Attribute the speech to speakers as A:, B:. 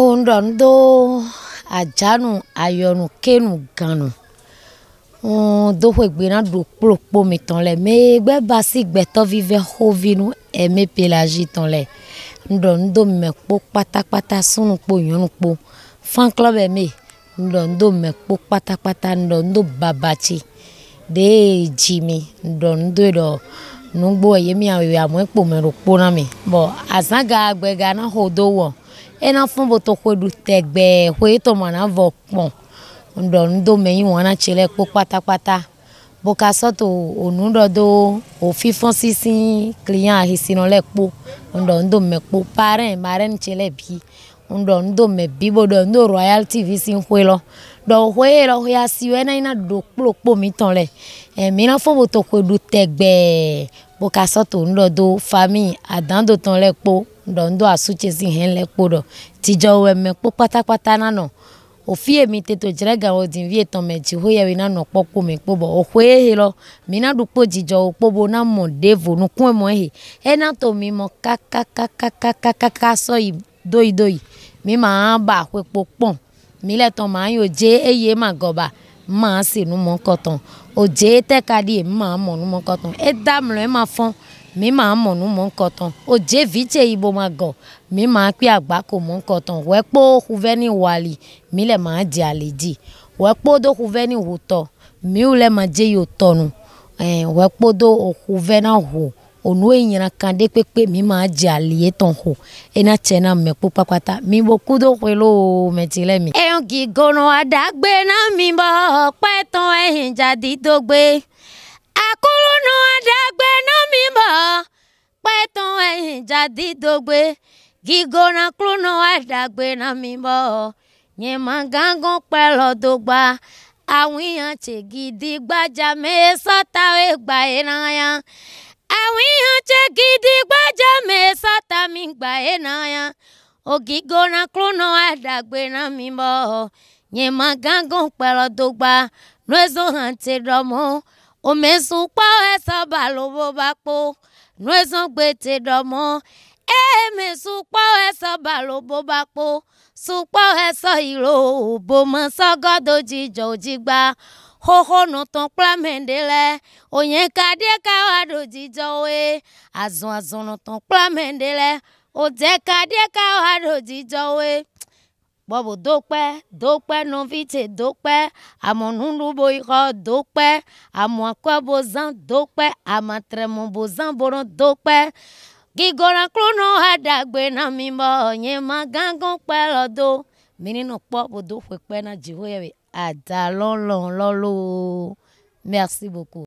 A: honrɔn do adzanu ayɔnu kenu ganu doxɔ gbena ɖo kplo kpome tɔn le megbe basi gbɛtɔvi vɛ xovi nu eme pelazi tɔn le ŋdɔ ŋdo mɛ kpo kpatakpata sunu kpo nyɔnu kpo fanklɔ bɛ me ŋdɔ ŋdo mɛ kpo kpatakpata ŋdɔ ŋdo babatsi ɖe dzi mi ŋdɔ ŋdoe ɖɔ nugbo ye mi awɔ amɔ kpo mɛ ɖo kpo na mi bɔn azãga gbɛga na xɔ do wɔ ena fɔn bo tɔ xɔe ɖu tɛgbɛɛ xɔe tɔ ma na vɔ kpɔn ŋdɔ ŋdo me yi wɔna tsi lɛ kpɔ kpatakpata bo ka sɔ to onu ɖɔ do ofifɔn sisi kliyan ahesinɔ lɛ kpɔ ŋdɔ ŋdo me kpɔ parɛn marɛn tsi lɛ bi ŋdɔ ŋdo me bi bo ɖɔ ŋdo royal tv si xɔe lɔ ɖɔ xɔe lɔ xɔe asiwɔ ena yina ɖo kplo kpɔ mi tɔn lɛ ɛmi eh, na fɔn bo tɔ xɔe ɖu tɛgbɛɛ bo ka sɔ do fami adandotɔn lɛ kpɔ. ndọndọ asuchezi ihe nlekporo tije owe mekpo kpatakpata nanọ ofie emi teto jirega odin vie to me ji hoye we nanọ kpọkpo mi kpobo ohwe hilo mi na dupo jijo okpobo na mo devo nu kun mo he e na to mi mo kakakakakakaka so i doi doi mi ma ba pe popon mi le ton ma yo je eye ma goba ma se nu mo koton oje te kadi e ma mo nu mo koton e dam lo e ma fon mima mɔnu mɔnkɔtɔn o jevitse yibo ma gɔ mima kpi agbako mɔnkɔtɔn wɛkpo xuvɛni wali mi le ma dze ali dzi wɛkpo do xuvɛni wotɔ miu le ma dze yio tɔnu ɛɛ wɛkpo do xuvɛ na ho onu enyina kan de kpekpe mi ma dze ali etɔn ho ena tse na mɛ kpo kpakpata mi bo ku do xoe mi. ẹ̀yàn kì í gọ́nà àdàgbé náà mi bọ̀ pẹ́ẹ́tàn ẹ̀hìn jáde tó bọ̀ pẹ́ tán ẹ̀yìn jàdídògbé gígóra kúrúnà àdàgbé náà mi bọ̀ yẹn máa gángan pẹ́ lọ́dọ̀gba àwọn èèyàn tègidì gbájà mẹ́sàtà ẹgbà ẹ̀nàyà àwọn èèyàn gbájà mi gbà ògígóra kúrúnà àdàgbé náà mi o mesu kpɔ esɔ balobo bakpo nuesɔ te dɔmɔ eme su kpɔ esɔ balobo bakpo su kpɔ esɔ iro bomesɔ gɔdo dzidzɔ dzigba xoxo nutɔ kple ame ɖe lɛ onye kaɖie kawa ɖo dzidzɔwoe azɔ azɔ nutɔ kple ame ɖe lɛ odze kaɖie kawa ɖo dzidzɔwoe. Bobu dokpe, dokpe no vite dokpe, amo nunu bo iko dokpe, amo akwe bo zan dokpe, ama tremo bo zan boron dokpe. Gigora klono adagbe na mimbo, nye magangon kwe lodo. Menino kpo bo dokpe na jihoyewe, adalon lolo. Merci beaucoup.